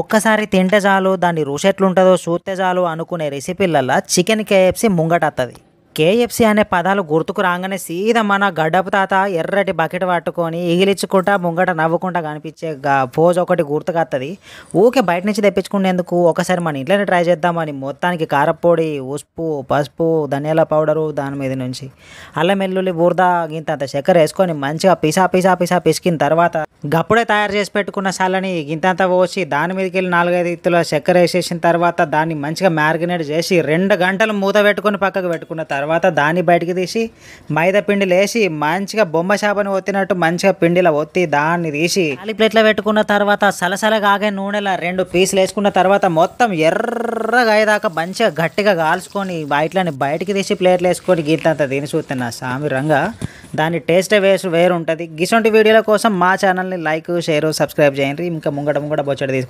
ఒక్కసారి తింటే చాలు దాన్ని రుచి ఎట్లుంటుందో చూస్తే చాలు అనుకునే రెసిపీలల్లో చికెన్ కేఎఫ్సి ముంగటత్తది కేఎఫ్సి అనే పదాలు గుర్తుకు రాగానే సీదా మన గడ్డపు తాత ఎర్రటి బకెట్ పట్టుకొని ఎగిలిచ్చుకుంటా ముంగట నవ్వుకుంటా కనిపించే పోజ్ ఒకటి గుర్తుకొస్తుంది ఊకే బయట నుంచి తెప్పించుకునేందుకు ఒకసారి మన ఇంట్లోనే ట్రై చేద్దామని మొత్తానికి కారపొడి ఉప్పు పసుపు ధనియాల పౌడరు దాని మీద నుంచి అల్లం వెల్లుల్లి బూర్ద గింతంత చక్కెర వేసుకొని మంచిగా పిసా పిసా పిసా పిసికిన తర్వాత గప్పుడే తయారు చేసి పెట్టుకున్న సల్లని గింతంత పోసి దాని మీదకి వెళ్ళి నాలుగైదు ఇత్తుల చక్కెర వేసేసిన తర్వాత దాన్ని మంచిగా మ్యారినేట్ చేసి రెండు గంటలు మూత పెట్టుకొని పక్కకు పెట్టుకున్న తర్వాత తర్వాత దాన్ని బయటికి తీసి మైదా పిండి లేసి మంచిగా బొమ్మ చేపని ఒత్తినట్టు మంచిగా పిండిలో ఒత్తి దాన్ని తీసి ఖాళీ ప్లేట్లో పెట్టుకున్న తర్వాత సలసలగా ఆగే నూనెలో రెండు పీసులు వేసుకున్న తర్వాత మొత్తం ఎర్రగా అయ్యేదాకా మంచిగా గట్టిగా కాల్చుకొని వాటిలని బయటికి తీసి ప్లేట్లు వేసుకొని గీతంత తిని చూస్తున్న సామి రంగా దాని టేస్ట్ వేరు వేరుంటుంది గిసొంటి వీడియోల కోసం మా ఛానల్ని లైక్ షేర్ సబ్స్క్రైబ్ చేయండి ఇంకా ముంగట ముంగట బొచ్చడి తీసుకు